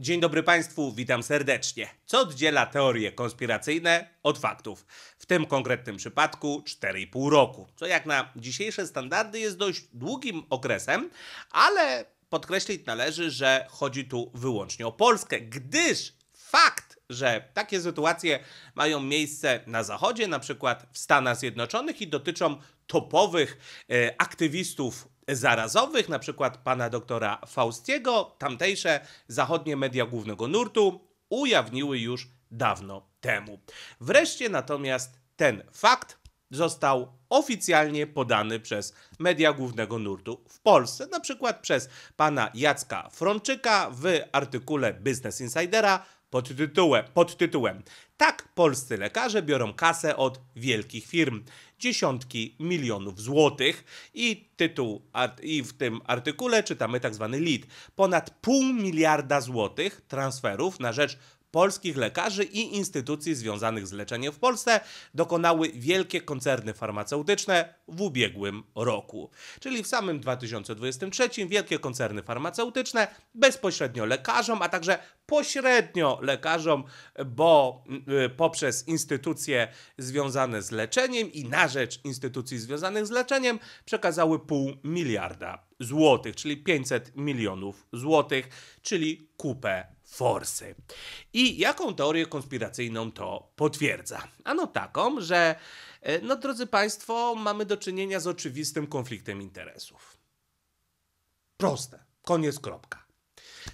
Dzień dobry Państwu, witam serdecznie. Co oddziela teorie konspiracyjne od faktów? W tym konkretnym przypadku 4,5 roku, co jak na dzisiejsze standardy jest dość długim okresem, ale podkreślić należy, że chodzi tu wyłącznie o Polskę, gdyż fakt, że takie sytuacje mają miejsce na Zachodzie, na przykład w Stanach Zjednoczonych i dotyczą topowych y, aktywistów zarazowych, na przykład pana doktora Faustiego, tamtejsze zachodnie media głównego nurtu ujawniły już dawno temu. Wreszcie natomiast ten fakt został oficjalnie podany przez media głównego nurtu w Polsce, na przykład przez pana Jacka Frączyka w artykule Business Insidera pod tytułem, pod tytułem Tak polscy lekarze biorą kasę od wielkich firm. Dziesiątki milionów złotych i tytuł i w tym artykule czytamy tak zwany lead. Ponad pół miliarda złotych transferów na rzecz polskich lekarzy i instytucji związanych z leczeniem w Polsce dokonały wielkie koncerny farmaceutyczne w ubiegłym roku. Czyli w samym 2023 wielkie koncerny farmaceutyczne bezpośrednio lekarzom, a także pośrednio lekarzom, bo y, y, poprzez instytucje związane z leczeniem i na rzecz instytucji związanych z leczeniem przekazały pół miliarda złotych, czyli 500 milionów złotych, czyli kupę forsy. I jaką teorię konspiracyjną to potwierdza? Ano taką, że e, no drodzy Państwo, mamy do czynienia z oczywistym konfliktem interesów. Proste. Koniec kropka.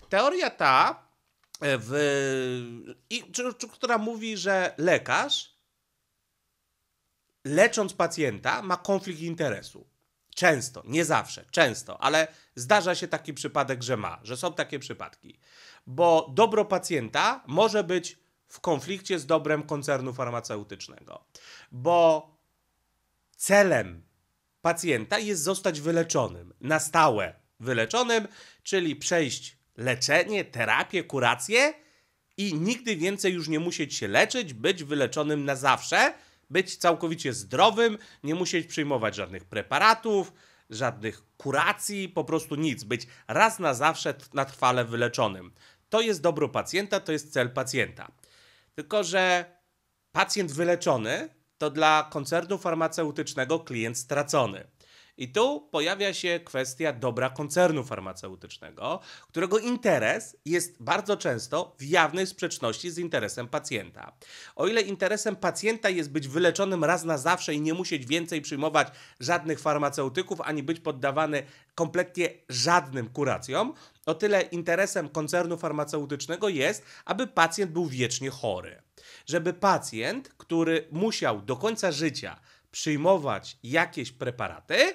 Teoria ta, e, w, i, czy, czy, która mówi, że lekarz lecząc pacjenta ma konflikt interesu. Często, nie zawsze, często, ale zdarza się taki przypadek, że ma, że są takie przypadki bo dobro pacjenta może być w konflikcie z dobrem koncernu farmaceutycznego, bo celem pacjenta jest zostać wyleczonym na stałe wyleczonym, czyli przejść leczenie, terapię, kurację i nigdy więcej już nie musieć się leczyć, być wyleczonym na zawsze, być całkowicie zdrowym, nie musieć przyjmować żadnych preparatów, żadnych kuracji, po prostu nic, być raz na zawsze na trwale wyleczonym. To jest dobro pacjenta, to jest cel pacjenta. Tylko, że pacjent wyleczony to dla koncernu farmaceutycznego klient stracony. I tu pojawia się kwestia dobra koncernu farmaceutycznego, którego interes jest bardzo często w jawnej sprzeczności z interesem pacjenta. O ile interesem pacjenta jest być wyleczonym raz na zawsze i nie musieć więcej przyjmować żadnych farmaceutyków ani być poddawany kompletnie żadnym kuracjom, o tyle interesem koncernu farmaceutycznego jest, aby pacjent był wiecznie chory. Żeby pacjent, który musiał do końca życia przyjmować jakieś preparaty,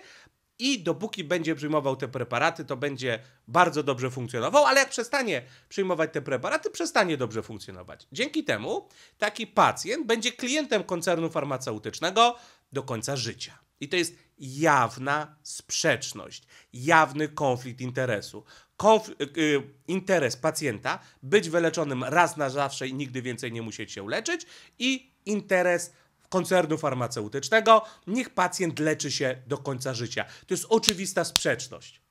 i dopóki będzie przyjmował te preparaty, to będzie bardzo dobrze funkcjonował, ale jak przestanie przyjmować te preparaty, przestanie dobrze funkcjonować. Dzięki temu taki pacjent będzie klientem koncernu farmaceutycznego do końca życia. I to jest jawna sprzeczność, jawny konflikt interesu. Y, y, interes pacjenta być wyleczonym raz na zawsze i nigdy więcej nie musieć się leczyć i interes koncernu farmaceutycznego, niech pacjent leczy się do końca życia. To jest oczywista sprzeczność.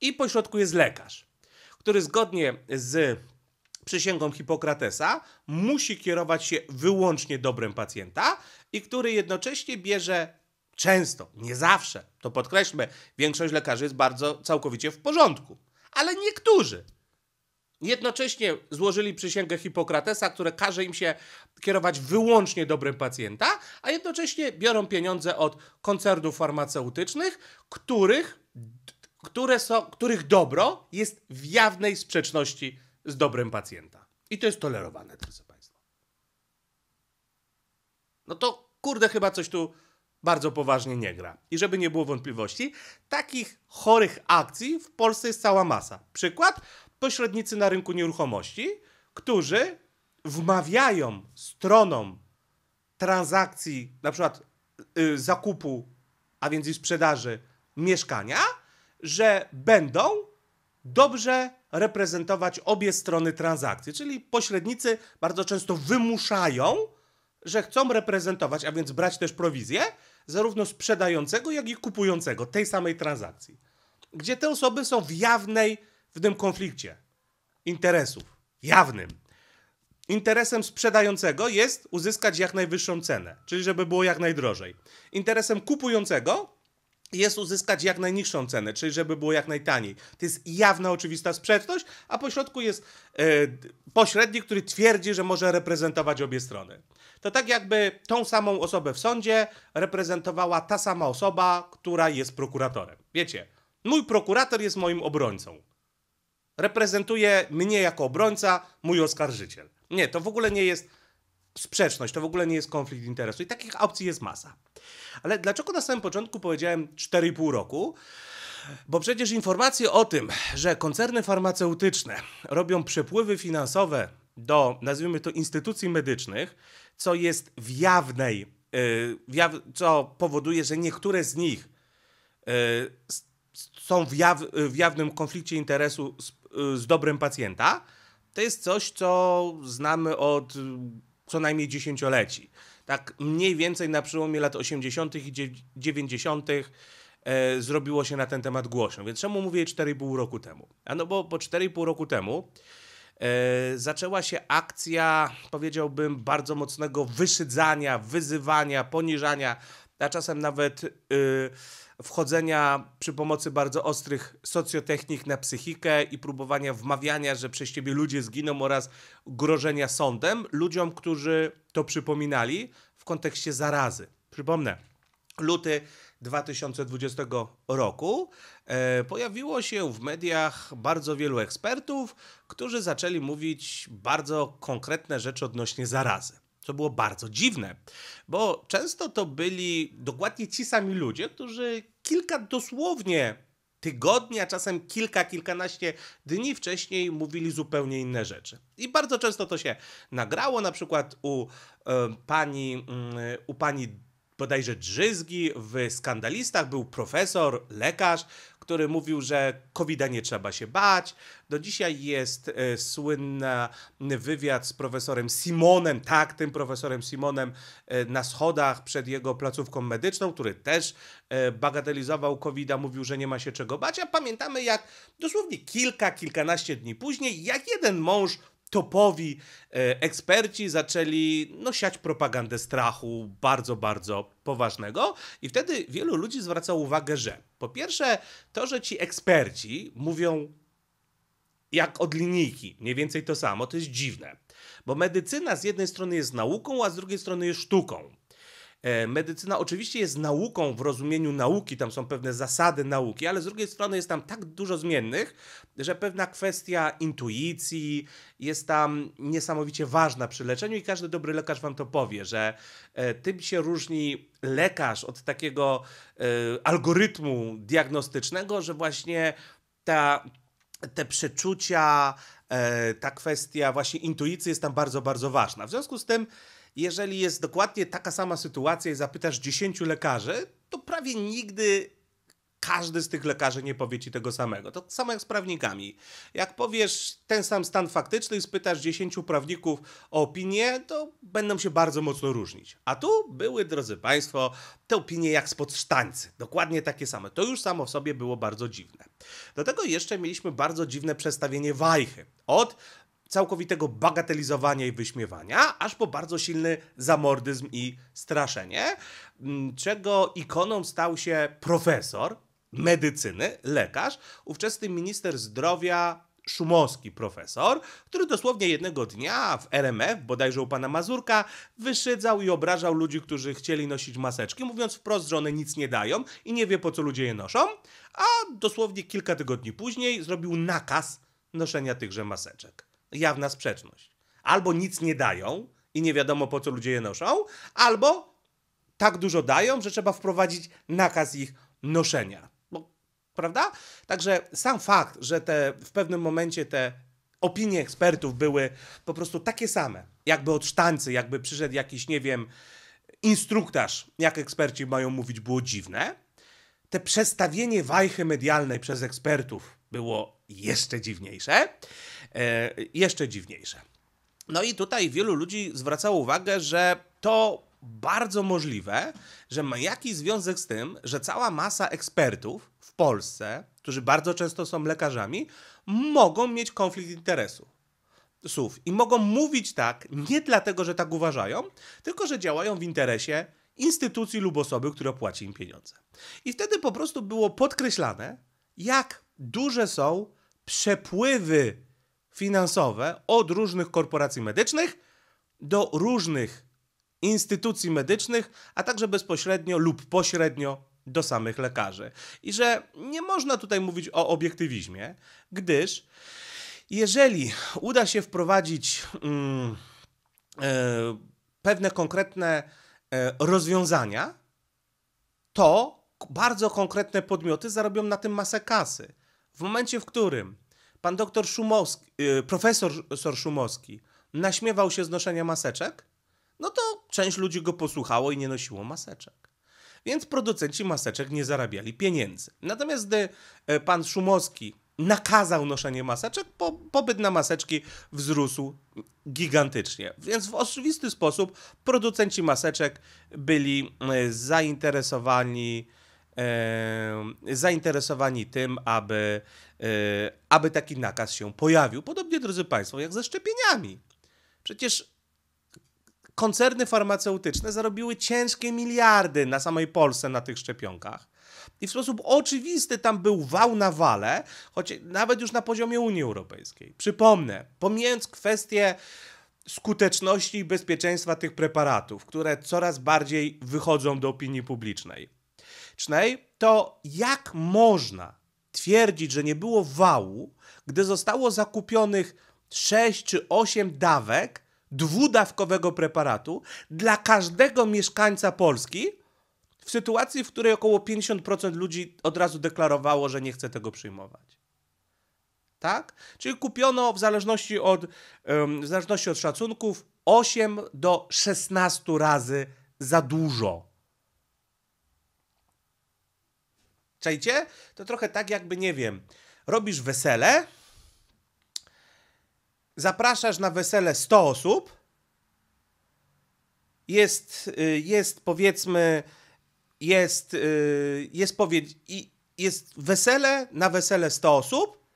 I pośrodku jest lekarz, który zgodnie z przysięgą Hipokratesa musi kierować się wyłącznie dobrem pacjenta i który jednocześnie bierze Często, nie zawsze, to podkreślmy, większość lekarzy jest bardzo całkowicie w porządku, ale niektórzy jednocześnie złożyli przysięgę Hipokratesa, które każe im się kierować wyłącznie dobrym pacjenta, a jednocześnie biorą pieniądze od koncernów farmaceutycznych, których, które są, których dobro jest w jawnej sprzeczności z dobrem pacjenta. I to jest tolerowane, drodzy Państwo. No to kurde, chyba coś tu bardzo poważnie nie gra. I żeby nie było wątpliwości, takich chorych akcji w Polsce jest cała masa. Przykład: pośrednicy na rynku nieruchomości, którzy wmawiają stronom transakcji, na przykład y, zakupu, a więc i sprzedaży mieszkania, że będą dobrze reprezentować obie strony transakcji. Czyli pośrednicy bardzo często wymuszają, że chcą reprezentować, a więc brać też prowizję, zarówno sprzedającego, jak i kupującego tej samej transakcji. Gdzie te osoby są w jawnej, w tym konflikcie interesów. Jawnym. Interesem sprzedającego jest uzyskać jak najwyższą cenę, czyli żeby było jak najdrożej. Interesem kupującego jest uzyskać jak najniższą cenę, czyli żeby było jak najtaniej. To jest jawna, oczywista sprzeczność, a pośrodku jest e, pośrednik, który twierdzi, że może reprezentować obie strony. To tak jakby tą samą osobę w sądzie reprezentowała ta sama osoba, która jest prokuratorem. Wiecie, mój prokurator jest moim obrońcą. Reprezentuje mnie jako obrońca, mój oskarżyciel. Nie, to w ogóle nie jest sprzeczność, to w ogóle nie jest konflikt interesu i takich opcji jest masa. Ale dlaczego na samym początku powiedziałem 4,5 roku? Bo przecież informacje o tym, że koncerny farmaceutyczne robią przepływy finansowe do, nazwijmy to, instytucji medycznych, co jest w jawnej, y, w jaw, co powoduje, że niektóre z nich y, są w, jaw, w jawnym konflikcie interesu z, y, z dobrem pacjenta, to jest coś, co znamy od co najmniej dziesięcioleci tak mniej więcej na przełomie lat 80. i 90. E, zrobiło się na ten temat głośno. Więc czemu mówię 4,5 roku temu? A no bo po 4,5 roku temu e, zaczęła się akcja, powiedziałbym, bardzo mocnego wyszydzania, wyzywania, poniżania a czasem nawet y, wchodzenia przy pomocy bardzo ostrych socjotechnik na psychikę i próbowania wmawiania, że przez ciebie ludzie zginą oraz grożenia sądem ludziom, którzy to przypominali w kontekście zarazy. Przypomnę, luty 2020 roku e, pojawiło się w mediach bardzo wielu ekspertów, którzy zaczęli mówić bardzo konkretne rzeczy odnośnie zarazy co było bardzo dziwne, bo często to byli dokładnie ci sami ludzie, którzy kilka dosłownie tygodni, a czasem kilka, kilkanaście dni wcześniej mówili zupełnie inne rzeczy. I bardzo często to się nagrało, na przykład u y, pani, y, u pani bodajże Drzyzgi w Skandalistach był profesor, lekarz, który mówił, że covid nie trzeba się bać. Do dzisiaj jest e, słynny wywiad z profesorem Simonem, tak, tym profesorem Simonem e, na schodach przed jego placówką medyczną, który też e, bagatelizował covid mówił, że nie ma się czego bać, a pamiętamy jak dosłownie kilka, kilkanaście dni później, jak jeden mąż topowi e, eksperci zaczęli no, siać propagandę strachu bardzo, bardzo poważnego. I wtedy wielu ludzi zwracało uwagę, że po pierwsze to, że ci eksperci mówią jak od linijki, mniej więcej to samo, to jest dziwne. Bo medycyna z jednej strony jest nauką, a z drugiej strony jest sztuką. E, medycyna oczywiście jest nauką w rozumieniu nauki, tam są pewne zasady nauki, ale z drugiej strony jest tam tak dużo zmiennych, że pewna kwestia intuicji jest tam niesamowicie ważna przy leczeniu i każdy dobry lekarz wam to powie, że e, tym się różni lekarz od takiego e, algorytmu diagnostycznego, że właśnie ta, te przeczucia, ta kwestia właśnie intuicji jest tam bardzo, bardzo ważna. W związku z tym jeżeli jest dokładnie taka sama sytuacja i zapytasz 10 lekarzy, to prawie nigdy każdy z tych lekarzy nie powie ci tego samego. To samo jak z prawnikami. Jak powiesz ten sam stan faktyczny i spytasz 10 prawników o opinię, to będą się bardzo mocno różnić. A tu były, drodzy Państwo, te opinie jak spod sztańcy. Dokładnie takie same. To już samo w sobie było bardzo dziwne. Do tego jeszcze mieliśmy bardzo dziwne przestawienie wajchy. Od całkowitego bagatelizowania i wyśmiewania, aż po bardzo silny zamordyzm i straszenie, mm, czego ikoną stał się profesor medycyny, lekarz, ówczesny minister zdrowia Szumowski profesor, który dosłownie jednego dnia w RMF, bodajże u pana Mazurka, wyszydzał i obrażał ludzi, którzy chcieli nosić maseczki, mówiąc wprost, że one nic nie dają i nie wie po co ludzie je noszą, a dosłownie kilka tygodni później zrobił nakaz noszenia tychże maseczek jawna sprzeczność. Albo nic nie dają i nie wiadomo po co ludzie je noszą, albo tak dużo dają, że trzeba wprowadzić nakaz ich noszenia. Bo, prawda? Także sam fakt, że te, w pewnym momencie te opinie ekspertów były po prostu takie same, jakby od sztancy, jakby przyszedł jakiś, nie wiem, instruktaż, jak eksperci mają mówić, było dziwne. Te przestawienie wajchy medialnej przez ekspertów było jeszcze dziwniejsze. E, jeszcze dziwniejsze. No i tutaj wielu ludzi zwracało uwagę, że to bardzo możliwe, że ma jakiś związek z tym, że cała masa ekspertów w Polsce, którzy bardzo często są lekarzami, mogą mieć konflikt interesów. Słów. I mogą mówić tak nie dlatego, że tak uważają, tylko że działają w interesie instytucji lub osoby, która płaci im pieniądze. I wtedy po prostu było podkreślane, jak duże są przepływy finansowe od różnych korporacji medycznych do różnych instytucji medycznych, a także bezpośrednio lub pośrednio do samych lekarzy. I że nie można tutaj mówić o obiektywizmie, gdyż jeżeli uda się wprowadzić mm, e, pewne konkretne e, rozwiązania, to bardzo konkretne podmioty zarobią na tym masę kasy. W momencie, w którym pan doktor Szumowski, y, profesor Szumowski naśmiewał się z noszenia maseczek, no to część ludzi go posłuchało i nie nosiło maseczek. Więc producenci maseczek nie zarabiali pieniędzy. Natomiast gdy y, pan Szumowski nakazał noszenie maseczek, po, na maseczki wzrósł gigantycznie. Więc w oczywisty sposób producenci maseczek byli y, zainteresowani, e, zainteresowani tym, aby E, aby taki nakaz się pojawił. Podobnie, drodzy Państwo, jak ze szczepieniami. Przecież koncerny farmaceutyczne zarobiły ciężkie miliardy na samej Polsce na tych szczepionkach. I w sposób oczywisty tam był wał na wale, choć nawet już na poziomie Unii Europejskiej. Przypomnę, pomijając kwestię skuteczności i bezpieczeństwa tych preparatów, które coraz bardziej wychodzą do opinii publicznej, to jak można twierdzić, że nie było wału, gdy zostało zakupionych 6 czy 8 dawek dwudawkowego preparatu dla każdego mieszkańca Polski, w sytuacji, w której około 50% ludzi od razu deklarowało, że nie chce tego przyjmować. Tak? Czyli kupiono w zależności od, w zależności od szacunków 8 do 16 razy za dużo Czajcie? To trochę tak jakby, nie wiem, robisz wesele, zapraszasz na wesele 100 osób, jest, y, jest powiedzmy, jest, y, jest, powiedz, jest wesele na wesele 100 osób,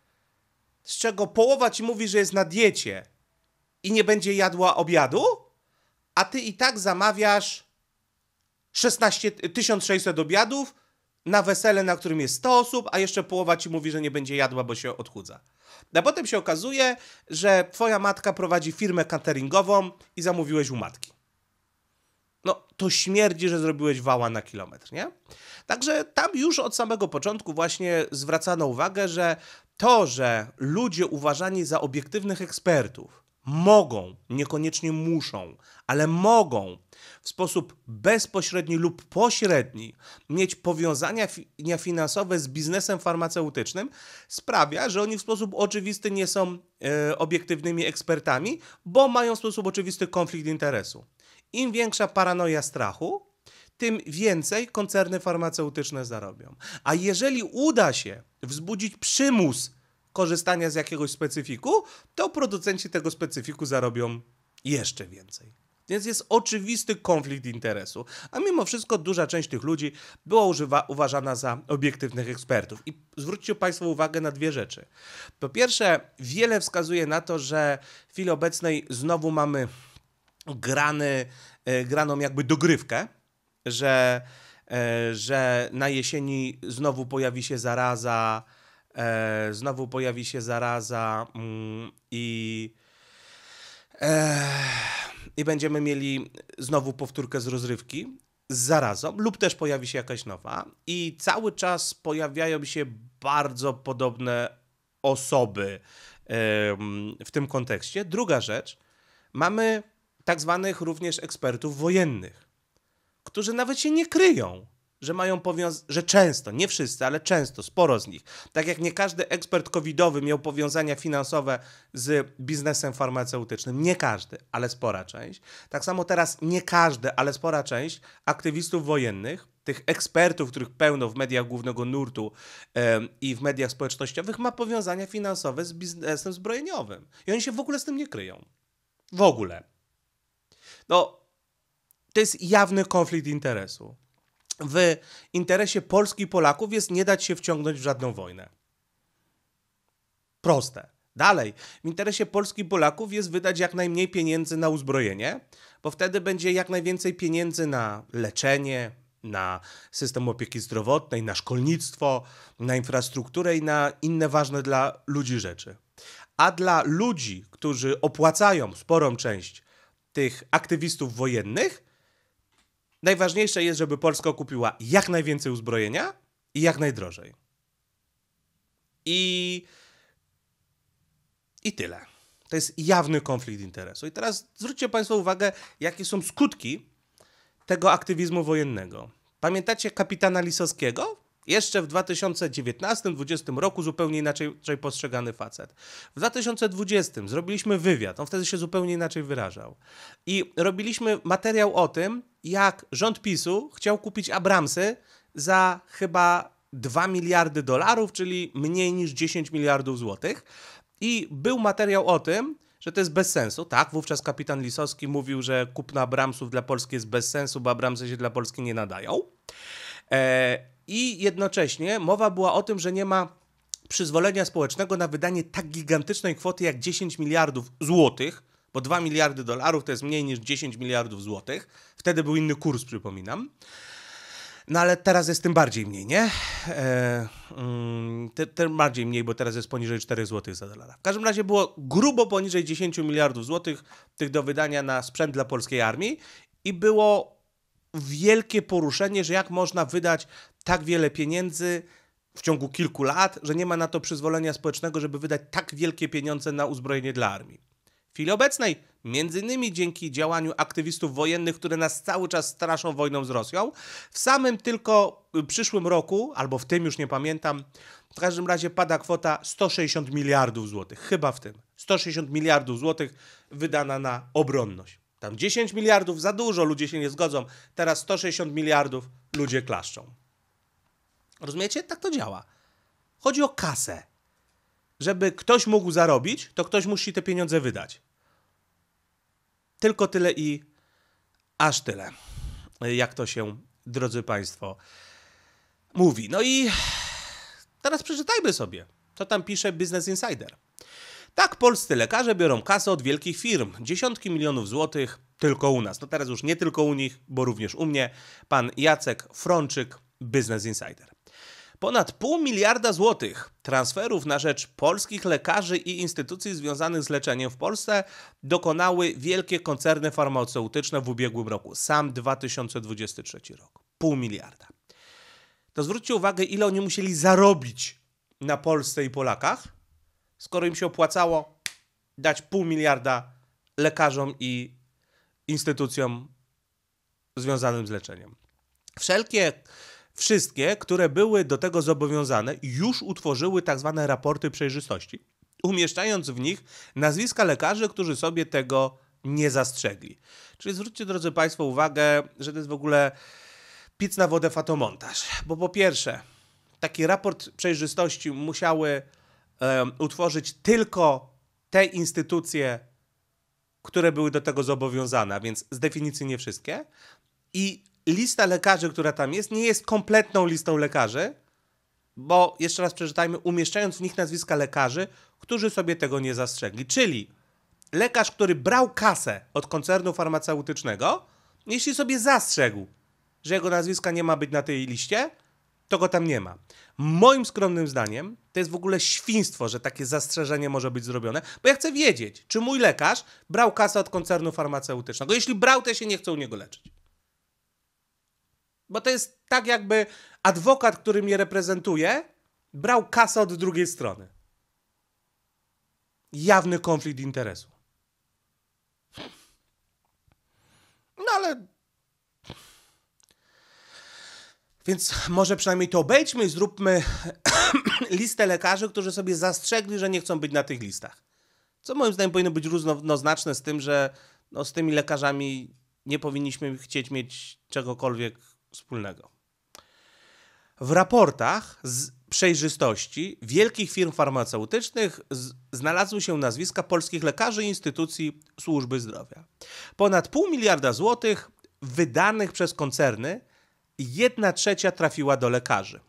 z czego połowa ci mówi, że jest na diecie i nie będzie jadła obiadu, a ty i tak zamawiasz 16, 1600 obiadów, na wesele, na którym jest 100 osób, a jeszcze połowa ci mówi, że nie będzie jadła, bo się odchudza. A potem się okazuje, że twoja matka prowadzi firmę cateringową i zamówiłeś u matki. No, to śmierdzi, że zrobiłeś wała na kilometr, nie? Także tam już od samego początku właśnie zwracano uwagę, że to, że ludzie uważani za obiektywnych ekspertów mogą, niekoniecznie muszą, ale mogą w sposób bezpośredni lub pośredni mieć powiązania finansowe z biznesem farmaceutycznym, sprawia, że oni w sposób oczywisty nie są e, obiektywnymi ekspertami, bo mają w sposób oczywisty konflikt interesu. Im większa paranoja strachu, tym więcej koncerny farmaceutyczne zarobią. A jeżeli uda się wzbudzić przymus korzystania z jakiegoś specyfiku, to producenci tego specyfiku zarobią jeszcze więcej. Więc jest oczywisty konflikt interesu. A mimo wszystko duża część tych ludzi była używa, uważana za obiektywnych ekspertów. I zwróćcie Państwo uwagę na dwie rzeczy. Po pierwsze, wiele wskazuje na to, że w chwili obecnej znowu mamy grany, e, graną jakby dogrywkę, że, e, że na jesieni znowu pojawi się zaraza e, znowu pojawi się zaraza mm, i, e, i będziemy mieli znowu powtórkę z rozrywki z zarazą, lub też pojawi się jakaś nowa. I cały czas pojawiają się bardzo podobne osoby e, w tym kontekście. Druga rzecz, mamy tak zwanych również ekspertów wojennych, którzy nawet się nie kryją że mają powiąz- że często, nie wszyscy, ale często, sporo z nich, tak jak nie każdy ekspert covidowy miał powiązania finansowe z biznesem farmaceutycznym, nie każdy, ale spora część. Tak samo teraz nie każdy, ale spora część aktywistów wojennych, tych ekspertów, których pełno w mediach głównego nurtu yy, i w mediach społecznościowych ma powiązania finansowe z biznesem zbrojeniowym. I oni się w ogóle z tym nie kryją. W ogóle. No, to jest jawny konflikt interesu w interesie Polski i Polaków jest nie dać się wciągnąć w żadną wojnę. Proste. Dalej, w interesie Polski i Polaków jest wydać jak najmniej pieniędzy na uzbrojenie, bo wtedy będzie jak najwięcej pieniędzy na leczenie, na system opieki zdrowotnej, na szkolnictwo, na infrastrukturę i na inne ważne dla ludzi rzeczy. A dla ludzi, którzy opłacają sporą część tych aktywistów wojennych, Najważniejsze jest, żeby Polska kupiła jak najwięcej uzbrojenia i jak najdrożej. I, i tyle. To jest jawny konflikt interesu. I teraz zwróćcie Państwo uwagę, jakie są skutki tego aktywizmu wojennego. Pamiętacie kapitana Lisowskiego? Jeszcze w 2019-2020 roku zupełnie inaczej, postrzegany facet. W 2020 zrobiliśmy wywiad, on wtedy się zupełnie inaczej wyrażał. I robiliśmy materiał o tym, jak rząd PiSu chciał kupić Abramsy za chyba 2 miliardy dolarów, czyli mniej niż 10 miliardów złotych. I był materiał o tym, że to jest bez sensu. Tak, wówczas kapitan Lisowski mówił, że kupna Abramsów dla Polski jest bez sensu, bo Abramsy się dla Polski nie nadają. E, i jednocześnie mowa była o tym, że nie ma przyzwolenia społecznego na wydanie tak gigantycznej kwoty jak 10 miliardów złotych, bo 2 miliardy dolarów to jest mniej niż 10 miliardów złotych. Wtedy był inny kurs, przypominam. No ale teraz jest tym bardziej mniej, nie? E, tym mm, te, bardziej mniej, bo teraz jest poniżej 4 zł za dolara. W każdym razie było grubo poniżej 10 miliardów złotych tych do wydania na sprzęt dla polskiej armii i było wielkie poruszenie, że jak można wydać tak wiele pieniędzy w ciągu kilku lat, że nie ma na to przyzwolenia społecznego, żeby wydać tak wielkie pieniądze na uzbrojenie dla armii. W chwili obecnej, między innymi dzięki działaniu aktywistów wojennych, które nas cały czas straszą wojną z Rosją, w samym tylko y, przyszłym roku, albo w tym już nie pamiętam, w każdym razie pada kwota 160 miliardów złotych, chyba w tym. 160 miliardów złotych wydana na obronność. Tam 10 miliardów za dużo, ludzie się nie zgodzą. Teraz 160 miliardów, ludzie klaszczą. Rozumiecie? Tak to działa. Chodzi o kasę. Żeby ktoś mógł zarobić, to ktoś musi te pieniądze wydać. Tylko tyle i aż tyle. Jak to się, drodzy Państwo, mówi. No i teraz przeczytajmy sobie, co tam pisze Business Insider. Tak polscy lekarze biorą kasę od wielkich firm, dziesiątki milionów złotych tylko u nas. No teraz już nie tylko u nich, bo również u mnie, pan Jacek Frączyk, Business Insider. Ponad pół miliarda złotych transferów na rzecz polskich lekarzy i instytucji związanych z leczeniem w Polsce dokonały wielkie koncerny farmaceutyczne w ubiegłym roku, sam 2023 rok. Pół miliarda. To zwróćcie uwagę, ile oni musieli zarobić na Polsce i Polakach, skoro im się opłacało dać pół miliarda lekarzom i instytucjom związanym z leczeniem. Wszelkie, wszystkie, które były do tego zobowiązane, już utworzyły tak zwane raporty przejrzystości, umieszczając w nich nazwiska lekarzy, którzy sobie tego nie zastrzegli. Czyli zwróćcie, drodzy Państwo, uwagę, że to jest w ogóle pic na wodę fatomontaż. Bo po pierwsze, taki raport przejrzystości musiały utworzyć tylko te instytucje, które były do tego zobowiązane, a więc z definicji nie wszystkie. I lista lekarzy, która tam jest, nie jest kompletną listą lekarzy, bo jeszcze raz przeczytajmy, umieszczając w nich nazwiska lekarzy, którzy sobie tego nie zastrzegli. Czyli lekarz, który brał kasę od koncernu farmaceutycznego, jeśli sobie zastrzegł, że jego nazwiska nie ma być na tej liście, to go tam nie ma. Moim skromnym zdaniem to jest w ogóle świństwo, że takie zastrzeżenie może być zrobione, bo ja chcę wiedzieć, czy mój lekarz brał kasę od koncernu farmaceutycznego. Jeśli brał, to ja się nie chcę u niego leczyć. Bo to jest tak, jakby adwokat, który mnie reprezentuje, brał kasę od drugiej strony. Jawny konflikt interesu. Więc może przynajmniej to obejdźmy i zróbmy listę lekarzy, którzy sobie zastrzegli, że nie chcą być na tych listach. Co moim zdaniem powinno być równoznaczne z tym, że no, z tymi lekarzami nie powinniśmy chcieć mieć czegokolwiek wspólnego. W raportach z przejrzystości wielkich firm farmaceutycznych znalazły się nazwiska polskich lekarzy i instytucji służby zdrowia. Ponad pół miliarda złotych wydanych przez koncerny jedna trzecia trafiła do lekarzy.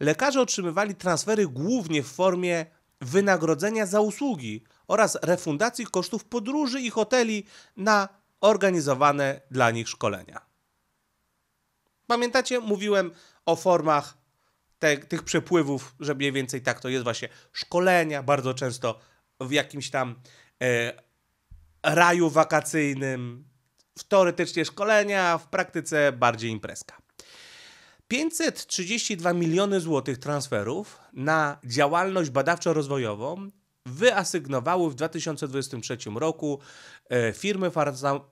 Lekarze otrzymywali transfery głównie w formie wynagrodzenia za usługi oraz refundacji kosztów podróży i hoteli na organizowane dla nich szkolenia. Pamiętacie, mówiłem o formach te, tych przepływów, że mniej więcej tak to jest właśnie szkolenia, bardzo często w jakimś tam e, raju wakacyjnym, w teoretycznie szkolenia, w praktyce bardziej imprezka. 532 miliony złotych transferów na działalność badawczo-rozwojową wyasygnowały w 2023 roku e, firmy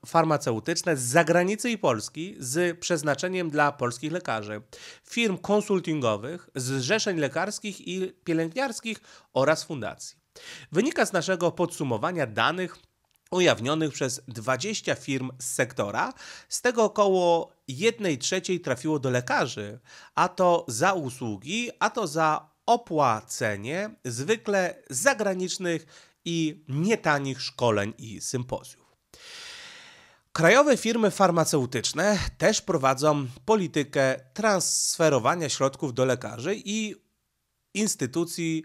farmaceutyczne z zagranicy i Polski z przeznaczeniem dla polskich lekarzy, firm konsultingowych, zrzeszeń lekarskich i pielęgniarskich oraz fundacji. Wynika z naszego podsumowania danych ujawnionych przez 20 firm z sektora, z tego około jednej trzeciej trafiło do lekarzy, a to za usługi, a to za opłacenie zwykle zagranicznych i nietanich szkoleń i sympozjów. Krajowe firmy farmaceutyczne też prowadzą politykę transferowania środków do lekarzy i instytucji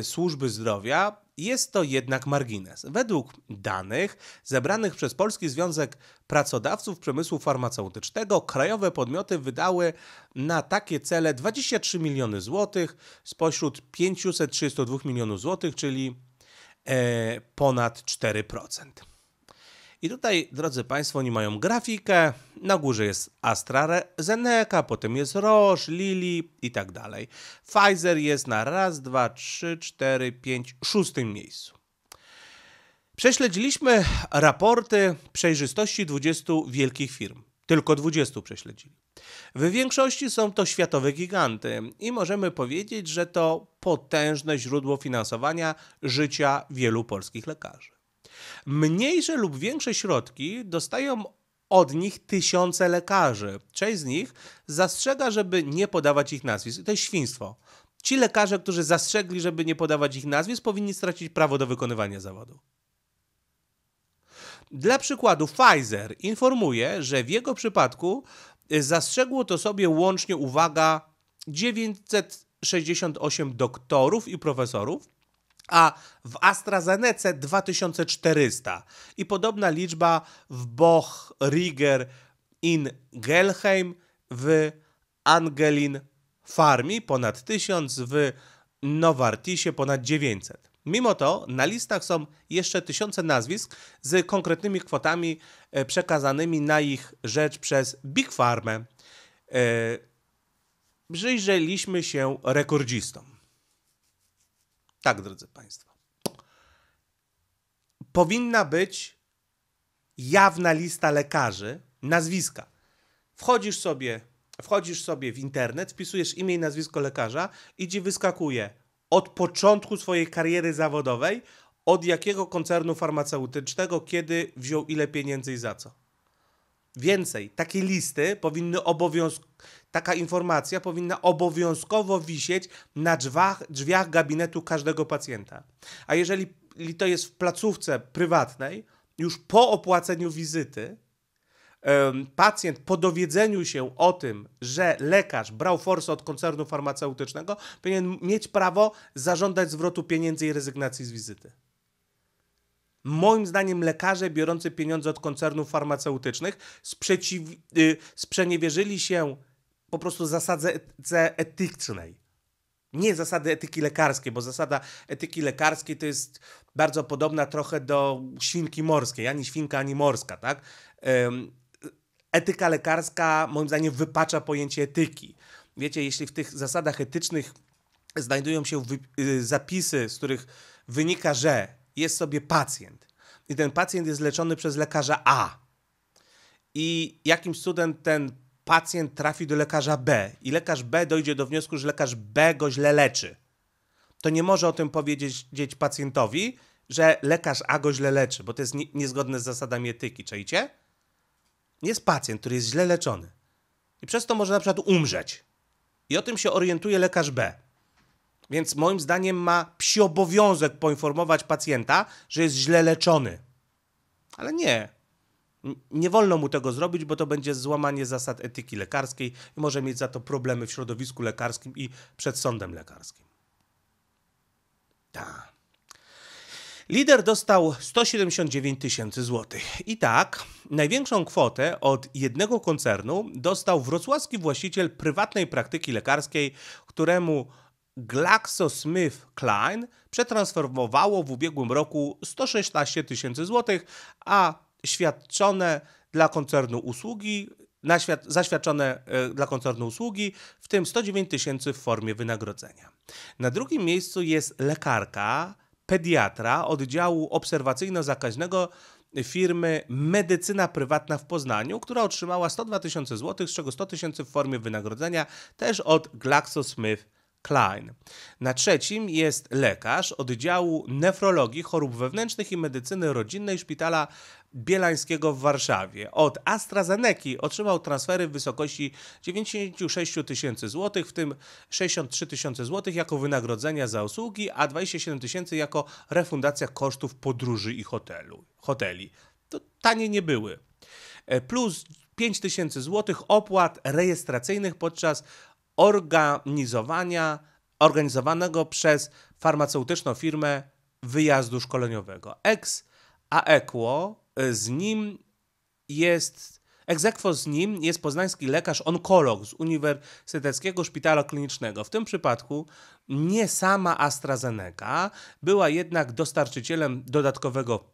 y, służby zdrowia jest to jednak margines. Według danych zebranych przez Polski Związek Pracodawców Przemysłu Farmaceutycznego krajowe podmioty wydały na takie cele 23 miliony złotych spośród 532 milionów złotych, czyli e, ponad 4%. I tutaj, drodzy Państwo, oni mają grafikę. Na górze jest AstraZeneca, potem jest Roche, Lili i tak dalej. Pfizer jest na raz, dwa, trzy, cztery, pięć, szóstym miejscu. Prześledziliśmy raporty przejrzystości 20 wielkich firm. Tylko 20 prześledzili. W większości są to światowe giganty i możemy powiedzieć, że to potężne źródło finansowania życia wielu polskich lekarzy. Mniejsze lub większe środki dostają od nich tysiące lekarzy. Część z nich zastrzega, żeby nie podawać ich nazwisk. To jest świństwo. Ci lekarze, którzy zastrzegli, żeby nie podawać ich nazwisk, powinni stracić prawo do wykonywania zawodu. Dla przykładu, Pfizer informuje, że w jego przypadku y, zastrzegło to sobie łącznie, uwaga, 968 doktorów i profesorów, a w AstraZeneca 2400 i podobna liczba w Boch Rieger in Gelheim w Angelin Farmi ponad 1000 w Novartisie ponad 900. Mimo to na listach są jeszcze tysiące nazwisk z konkretnymi kwotami e, przekazanymi na ich rzecz przez Big Pharma. E, przyjrzeliśmy się rekordzistom. Tak, drodzy Państwo. Powinna być jawna lista lekarzy, nazwiska. Wchodzisz sobie, wchodzisz sobie w internet, wpisujesz imię i nazwisko lekarza i ci wyskakuje od początku swojej kariery zawodowej, od jakiego koncernu farmaceutycznego, kiedy wziął ile pieniędzy i za co. Więcej, takie listy powinny obowiązkować taka informacja powinna obowiązkowo wisieć na drzwiach drzwiach gabinetu każdego pacjenta. A jeżeli to jest w placówce prywatnej, już po opłaceniu wizyty, pacjent po dowiedzeniu się o tym, że lekarz brał forsę od koncernu farmaceutycznego, powinien mieć prawo zażądać zwrotu pieniędzy i rezygnacji z wizyty. Moim zdaniem lekarze biorący pieniądze od koncernów farmaceutycznych sprzeciw, yy, sprzeniewierzyli się po prostu zasadze etycznej. Nie zasady etyki lekarskiej, bo zasada etyki lekarskiej to jest bardzo podobna trochę do świnki morskiej, ani świnka, ani morska, tak? Ym, etyka lekarska moim zdaniem wypacza pojęcie etyki. Wiecie, jeśli w tych zasadach etycznych znajdują się wy- y, zapisy, z których wynika, że jest sobie pacjent. I ten pacjent jest leczony przez lekarza A. I jakimś studentem ten pacjent trafi do lekarza B. I lekarz B dojdzie do wniosku, że lekarz B go źle leczy. To nie może o tym powiedzieć pacjentowi, że lekarz A go źle leczy, bo to jest niezgodne z zasadami etyki, czajcie? Jest pacjent, który jest źle leczony. I przez to może na przykład umrzeć. I o tym się orientuje lekarz B. Więc moim zdaniem ma psi obowiązek poinformować pacjenta, że jest źle leczony. Ale nie. Nie wolno mu tego zrobić, bo to będzie złamanie zasad etyki lekarskiej i może mieć za to problemy w środowisku lekarskim i przed sądem lekarskim. Tak. Lider dostał 179 tysięcy złotych. I tak, największą kwotę od jednego koncernu dostał wrocławski właściciel prywatnej praktyki lekarskiej, któremu GlaxoSmithKline przetransformowało w ubiegłym roku 116 tysięcy złotych, a świadczone dla koncernu usługi na świat, zaświadczone e, dla koncernu usługi, w tym 109 tysięcy w formie wynagrodzenia. Na drugim miejscu jest lekarka, pediatra oddziału obserwacyjno-zakaźnego firmy Medycyna Prywatna w Poznaniu, która otrzymała 102 tysiące złotych, z czego 100 tysięcy w formie wynagrodzenia też od GlaxoSmithKline. Klein. Na trzecim jest lekarz oddziału nefrologii chorób wewnętrznych i medycyny rodzinnej Szpitala Bielańskiego w Warszawie. Od AstraZeneca otrzymał transfery w wysokości 96 tysięcy złotych, w tym 63 tysiące złotych jako wynagrodzenia za usługi, a 27 tysięcy jako refundacja kosztów podróży i hotelu, hoteli. To tanie nie były. E, plus 5 tysięcy złotych opłat rejestracyjnych podczas organizowania, organizowanego przez farmaceutyczną firmę wyjazdu szkoleniowego. Ex aequo e, z nim jest aequo z nim jest poznański lekarz onkolog z Uniwersyteckiego Szpitala Klinicznego. W tym przypadku nie sama AstraZeneca była jednak dostarczycielem dodatkowego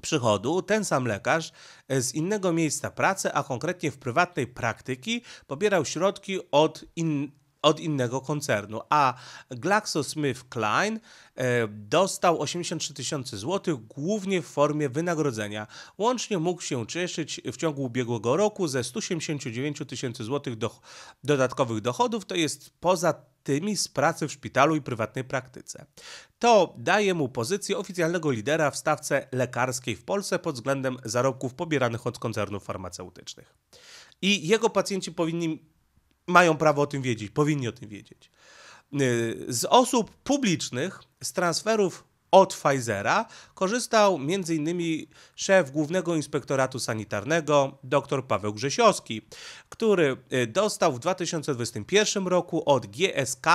przychodu ten sam lekarz e, z innego miejsca pracy, a konkretnie w prywatnej praktyki, pobierał środki od, in, od innego koncernu, a GlaxoSmithKline e, dostał 83 tysiące złotych głównie w formie wynagrodzenia. Łącznie mógł się cieszyć w ciągu ubiegłego roku ze 179 tysięcy złotych do, dodatkowych dochodów, to jest poza tymi z pracy w szpitalu i prywatnej praktyce. To daje mu pozycję oficjalnego lidera w stawce lekarskiej w Polsce pod względem zarobków pobieranych od koncernów farmaceutycznych. I jego pacjenci powinni, mają prawo o tym wiedzieć, powinni o tym wiedzieć. Y, z osób publicznych, z transferów od Pfizera korzystał m.in. szef Głównego Inspektoratu Sanitarnego dr Paweł Grzesiowski, który y, dostał w 2021 roku od GSK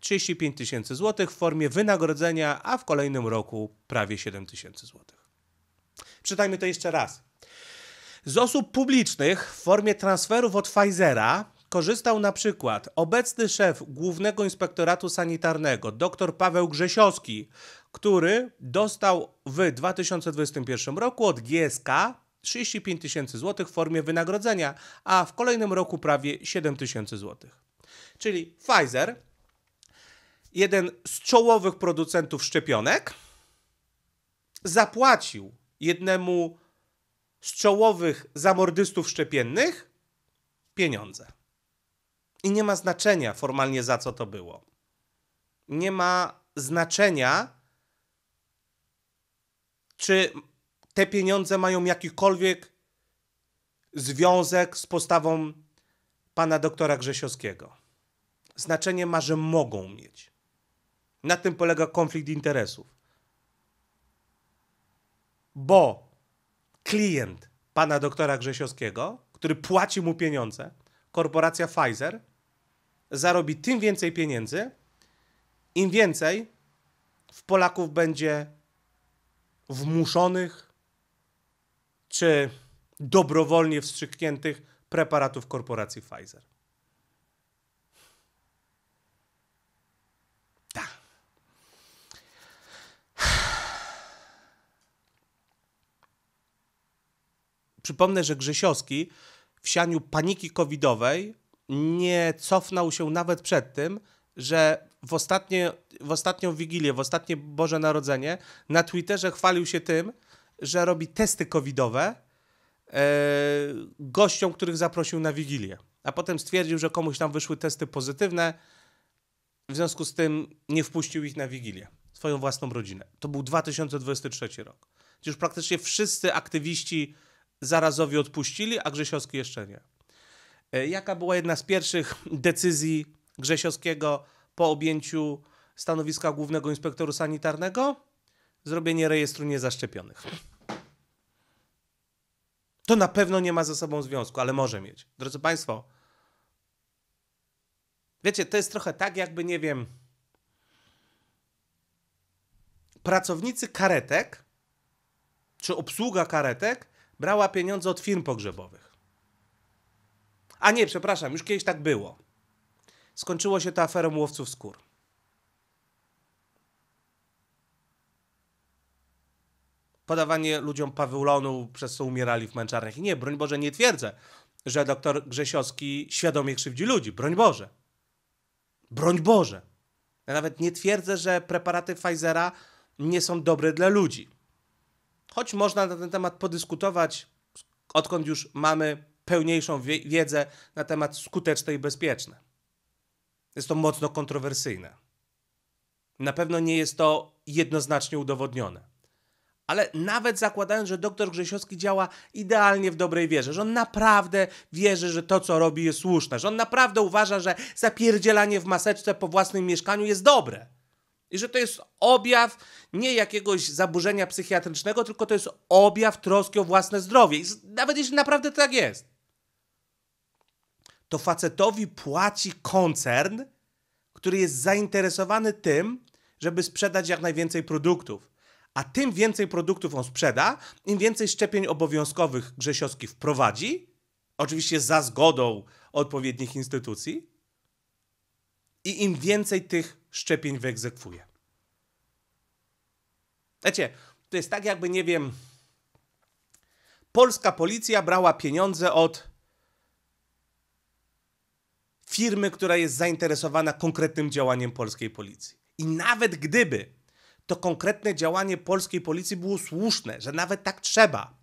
35 tysięcy złotych w formie wynagrodzenia, a w kolejnym roku prawie 7 tysięcy złotych. Czytajmy to jeszcze raz. Z osób publicznych w formie transferów od Pfizera korzystał na przykład obecny szef Głównego Inspektoratu Sanitarnego dr Paweł Grzesiowski, który dostał w 2021 roku od GSK 35 tysięcy złotych w formie wynagrodzenia, a w kolejnym roku prawie 7 tysięcy złotych. Czyli Pfizer, jeden z czołowych producentów szczepionek, zapłacił jednemu z czołowych zamordystów szczepiennych pieniądze. I nie ma znaczenia formalnie za co to było. Nie ma znaczenia, czy te pieniądze mają jakikolwiek związek z postawą pana doktora Grzesiowskiego. Znaczenie ma, że mogą mieć. Na tym polega konflikt interesów. Bo klient pana doktora Grzesiowskiego, który płaci mu pieniądze, korporacja Pfizer, zarobi tym więcej pieniędzy, im więcej w Polaków będzie wmuszonych czy dobrowolnie wstrzykniętych preparatów korporacji Pfizer. Tak. Przypomnę, że Grzesiowski w sianiu paniki covidowej nie cofnął się nawet przed tym, że w, ostatnie, w ostatnią Wigilię, w ostatnie Boże Narodzenie na Twitterze chwalił się tym, że robi testy covidowe yy, gościom, których zaprosił na Wigilię. A potem stwierdził, że komuś tam wyszły testy pozytywne, w związku z tym nie wpuścił ich na Wigilię, swoją własną rodzinę. To był 2023 rok. Już praktycznie wszyscy aktywiści zarazowi odpuścili, a Grzesiowski jeszcze nie. E, jaka była jedna z pierwszych decyzji Grzesiowskiego po objęciu stanowiska głównego inspektora sanitarnego zrobienie rejestru niezaszczepionych. To na pewno nie ma ze sobą związku, ale może mieć. Drodzy Państwo, wiecie, to jest trochę tak, jakby, nie wiem, pracownicy karetek czy obsługa karetek brała pieniądze od firm pogrzebowych. A nie, przepraszam, już kiedyś tak było skończyło się to aferą łowców skór. Podawanie ludziom pawulonu, przez co umierali w męczarniach. I nie, broń Boże, nie twierdzę, że doktor Grzesiowski świadomie krzywdzi ludzi. Broń Boże. Broń Boże. Ja nawet nie twierdzę, że preparaty Pfizera nie są dobre dla ludzi. Choć można na ten temat podyskutować, odkąd już mamy pełniejszą wiedzę na temat skuteczne i bezpieczne. Jest to mocno kontrowersyjne. Na pewno nie jest to jednoznacznie udowodnione. Ale nawet zakładając, że doktor Grzesiowski działa idealnie w dobrej wierze, że on naprawdę wierzy, że to, co robi, jest słuszne, że on naprawdę uważa, że zapierdzielanie w maseczce po własnym mieszkaniu jest dobre. I że to jest objaw nie jakiegoś zaburzenia psychiatrycznego, tylko to jest objaw troski o własne zdrowie. I nawet jeśli naprawdę tak jest to facetowi płaci koncern, który jest zainteresowany tym, żeby sprzedać jak najwięcej produktów. A tym więcej produktów on sprzeda, im więcej szczepień obowiązkowych Grzesiowski wprowadzi, oczywiście za zgodą odpowiednich instytucji, i im więcej tych szczepień wyegzekwuje. Wiecie, to jest tak, jakby nie wiem. Polska policja brała pieniądze od firmy, która jest zainteresowana konkretnym działaniem polskiej policji. I nawet gdyby to konkretne działanie polskiej policji było słuszne, że nawet tak trzeba,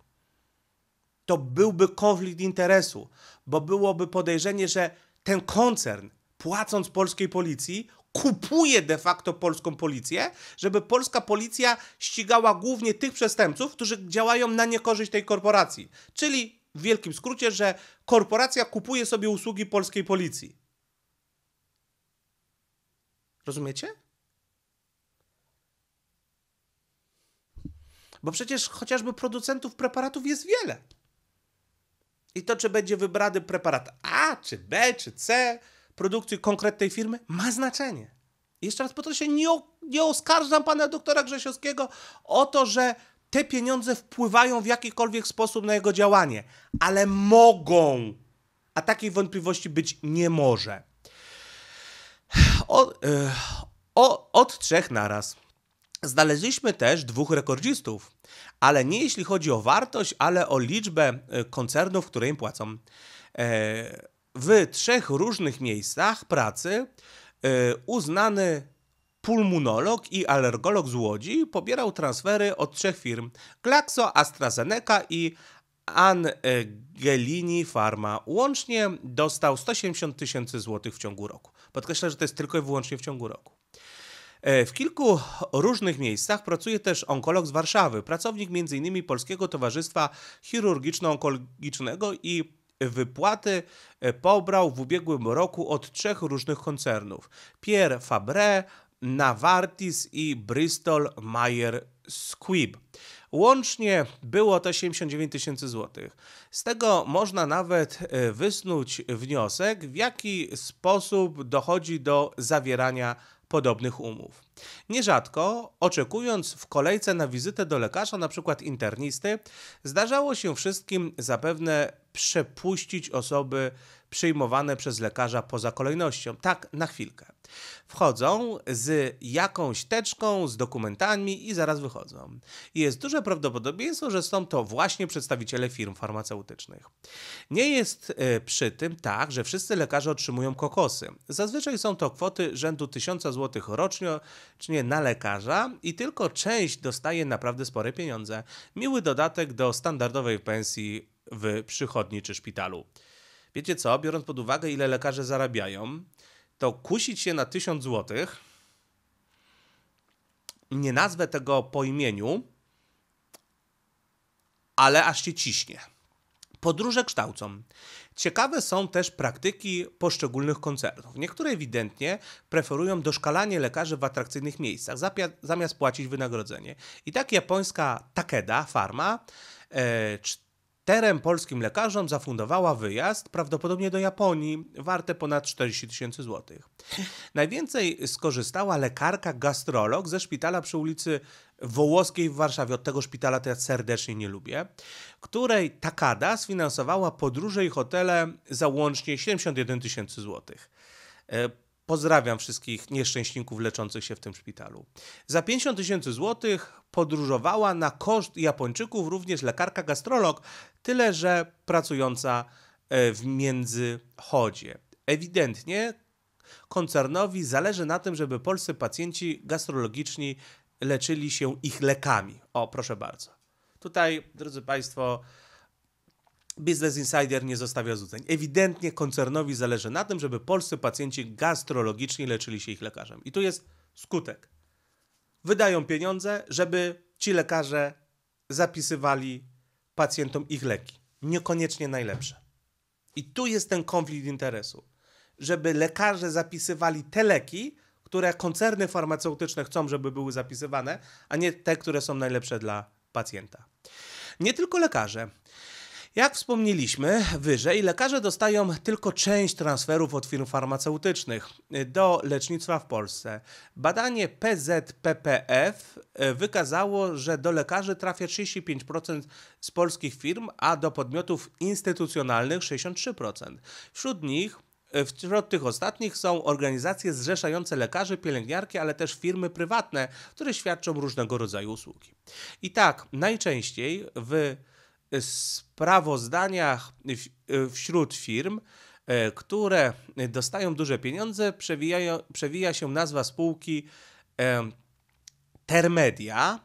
to byłby konflikt interesu, bo byłoby podejrzenie, że ten koncern, płacąc polskiej policji, kupuje de facto polską policję, żeby polska policja ścigała głównie tych przestępców, którzy działają na niekorzyść tej korporacji. Czyli w wielkim skrócie, że korporacja kupuje sobie usługi polskiej policji. Rozumiecie? Bo przecież chociażby producentów preparatów jest wiele. I to, czy będzie wybrany preparat A, czy B, czy C, produkcji konkretnej firmy, ma znaczenie. I jeszcze raz podkreślę, nie, nie oskarżam pana doktora Grzesiowskiego o to, że te pieniądze wpływają w jakikolwiek sposób na jego działanie, ale mogą, a takiej wątpliwości być nie może od, yy, e, o, od trzech naraz. Znaleźliśmy też dwóch rekordzistów, ale nie jeśli chodzi o wartość, ale o liczbę e, koncernów, które im płacą. E, w trzech różnych miejscach pracy uznany pulmonolog i alergolog z Łodzi pobierał transfery od trzech firm: Glaxo, AstraZeneca i Angelini Pharma łącznie dostał 170 tysięcy złotych w ciągu roku. Podkreślę, że to jest tylko i wyłącznie w ciągu roku. E, w kilku różnych miejscach pracuje też onkolog z Warszawy, pracownik m.in. Polskiego Towarzystwa Chirurgiczno-Onkologicznego i wypłaty e, pobrał w ubiegłym roku od trzech różnych koncernów: Pierre Fabre, Navartis i Bristol Myers Squibb. Łącznie było to 79 tysięcy złotych. Z tego można nawet e, wysnuć wniosek, w jaki sposób dochodzi do zawierania podobnych umów. Nierzadko, oczekując w kolejce na wizytę do lekarza, na przykład internisty, zdarzało się wszystkim zapewne przepuścić osoby przyjmowane przez lekarza poza kolejnością. Tak, na chwilkę. Wchodzą z jakąś teczką, z dokumentami i zaraz wychodzą. Jest duże prawdopodobieństwo, że są to właśnie przedstawiciele firm farmaceutycznych. Nie jest e, przy tym tak, że wszyscy lekarze otrzymują kokosy. Zazwyczaj są to kwoty rzędu 1000 zł rocznie na lekarza i tylko część dostaje naprawdę spore pieniądze. Miły dodatek do standardowej pensji w przychodni czy szpitalu wiecie co, biorąc pod uwagę, ile lekarze zarabiają, to kusić się na 1000 zł, nie nazwę tego po imieniu, ale aż się ciśnie. Podróże kształcą. Ciekawe są też praktyki poszczególnych koncernów. Niektóre ewidentnie preferują doszkalanie lekarzy w atrakcyjnych miejscach, zamiast płacić wynagrodzenie. I tak japońska Takeda Pharma, e, Terem polskim lekarzom zafundowała wyjazd prawdopodobnie do Japonii, warte ponad 40 tysięcy złotych. Najwięcej skorzystała lekarka gastrolog ze szpitala przy ulicy Wołoskiej w Warszawie, od tego szpitala to ja serdecznie nie lubię, której Takada sfinansowała podróże i hotele za łącznie 71 tysięcy złotych. E, Pozdrawiam wszystkich nieszczęśników leczących się w tym szpitalu. Za 50 tysięcy złotych podróżowała na koszt Japończyków również lekarka gastrolog, tyle że pracująca e, w międzychodzie. Ewidentnie koncernowi zależy na tym, żeby polscy pacjenci gastrologiczni leczyli się ich lekami. O, proszę bardzo. Tutaj, drodzy Państwo, Business Insider nie zostawia złudzeń. Ewidentnie koncernowi zależy na tym, żeby polscy pacjenci gastrologiczni leczyli się ich lekarzem. I tu jest skutek. Wydają pieniądze, żeby ci lekarze zapisywali pacjentom ich leki. Niekoniecznie najlepsze. I tu jest ten konflikt interesu. Żeby lekarze zapisywali te leki, które koncerny farmaceutyczne chcą, żeby były zapisywane, a nie te, które są najlepsze dla pacjenta. Nie tylko lekarze. Jak wspomnieliśmy wyżej, lekarze dostają tylko część transferów od firm farmaceutycznych do lecznictwa w Polsce. Badanie PZPPF e, wykazało, że do lekarzy trafia 35% z polskich firm, a do podmiotów instytucjonalnych 63%. Wśród nich e, Wśród tych ostatnich są organizacje zrzeszające lekarzy, pielęgniarki, ale też firmy prywatne, które świadczą różnego rodzaju usługi. I tak, najczęściej w sprawozdaniach wśród firm, e, które dostają duże pieniądze, przewijają, przewija się nazwa spółki e, Termedia.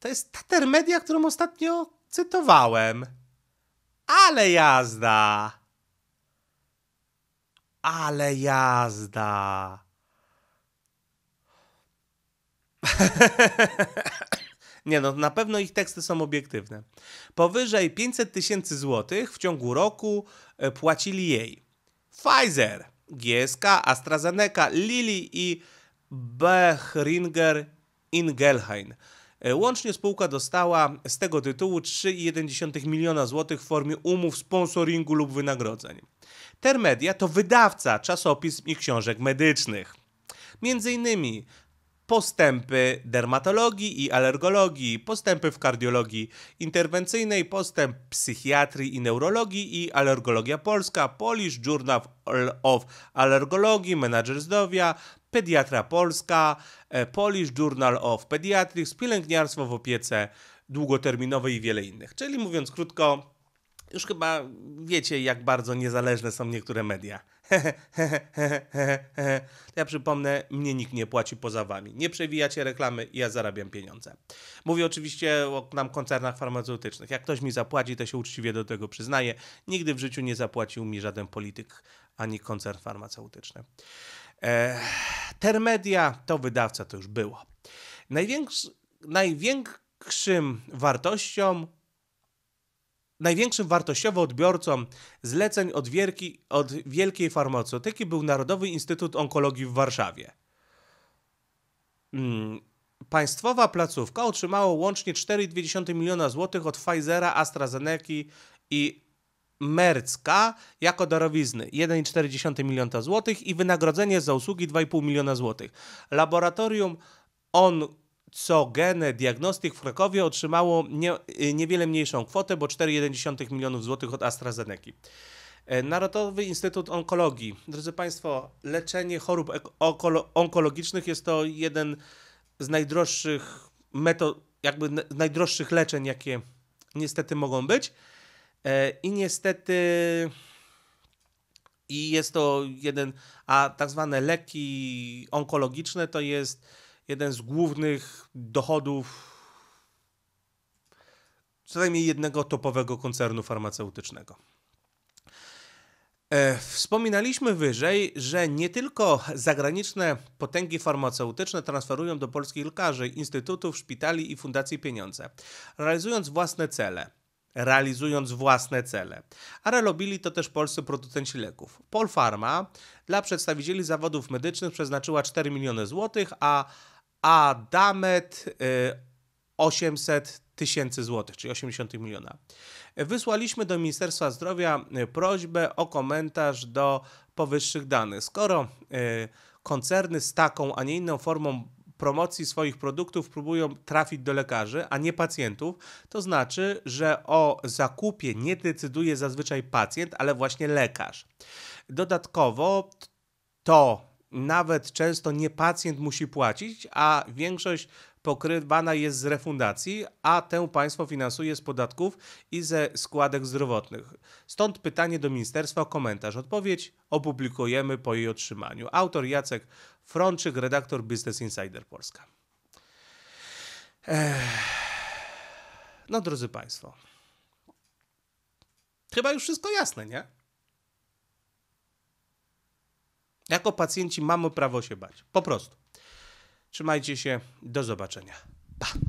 To jest ta Termedia, którą ostatnio cytowałem. Ale jazda! Ale jazda! Nie no, na pewno ich teksty są obiektywne. Powyżej 500 tysięcy złotych w ciągu roku e, płacili jej Pfizer, GSK, AstraZeneca, Lilly i Bechringer Ingelheim. E, łącznie spółka dostała z tego tytułu 3,1 miliona złotych w formie umów sponsoringu lub wynagrodzeń. Termedia to wydawca czasopism i książek medycznych. Między innymi postępy dermatologii i alergologii, postępy w kardiologii interwencyjnej, postęp psychiatrii i neurologii i alergologia polska, Polish Journal of alergologii, menadżer zdrowia, pediatra polska, e, Polish Journal of Pediatrics, pielęgniarstwo w opiece długoterminowej i wiele innych. Czyli mówiąc krótko, już chyba wiecie, jak bardzo niezależne są niektóre media. ja przypomnę, mnie nikt nie płaci poza wami. Nie przewijacie reklamy, ja zarabiam pieniądze. Mówię oczywiście o nam koncernach farmaceutycznych. Jak ktoś mi zapłaci, to się uczciwie do tego przyznaje. Nigdy w życiu nie zapłacił mi żaden polityk ani koncern farmaceutyczny. Eee, Termedia to wydawca, to już było. Największy, największym wartością Największym wartościowo odbiorcą zleceń od, wielki, od wielkiej farmaceutyki był Narodowy Instytut Onkologii w Warszawie. Hmm. Państwowa placówka otrzymała łącznie 4,2 miliona złotych od Pfizera, AstraZeneca i Mercka jako darowizny 1,4 miliona złotych i wynagrodzenie za usługi 2,5 miliona złotych. Laboratorium on co Gene Diagnostyk w Krakowie otrzymało nie, y, niewiele mniejszą kwotę, bo 4,1 milionów złotych od AstraZeneca. E, Narodowy Instytut Onkologii. Drodzy Państwo, leczenie chorób onkologicznych jest to jeden z najdroższych metod, jakby najdroższych leczeń, jakie niestety mogą być. E, I niestety i jest to jeden, a tak zwane leki onkologiczne to jest jeden z głównych dochodów co najmniej jednego topowego koncernu farmaceutycznego. E, wspominaliśmy wyżej, że nie tylko zagraniczne potęgi farmaceutyczne transferują do polskich lekarzy, instytutów, szpitali i fundacji pieniądze, realizując własne cele. Realizując własne cele. Ale robili to też polscy producenci leków. Polpharma dla przedstawicieli zawodów medycznych przeznaczyła 4 miliony złotych, a a Damet 800 y, tysięcy złotych, czyli 80 miliona. Wysłaliśmy do Ministerstwa Zdrowia y, prośbę o komentarz do powyższych danych. Skoro y, koncerny z taką, a nie inną formą promocji swoich produktów próbują trafić do lekarzy, a nie pacjentów, to znaczy, że o zakupie nie decyduje zazwyczaj pacjent, ale właśnie lekarz. Dodatkowo to nawet często nie pacjent musi płacić, a większość pokrywana jest z refundacji, a tę państwo finansuje z podatków i ze składek zdrowotnych. Stąd pytanie do ministerstwa o komentarz. Odpowiedź opublikujemy po jej otrzymaniu. Autor Jacek Frączyk, redaktor Business Insider Polska. Ech. No drodzy państwo, chyba już wszystko jasne, nie? Jako pacjenci mamy prawo się bać. Po prostu. Trzymajcie się. Do zobaczenia. Pa.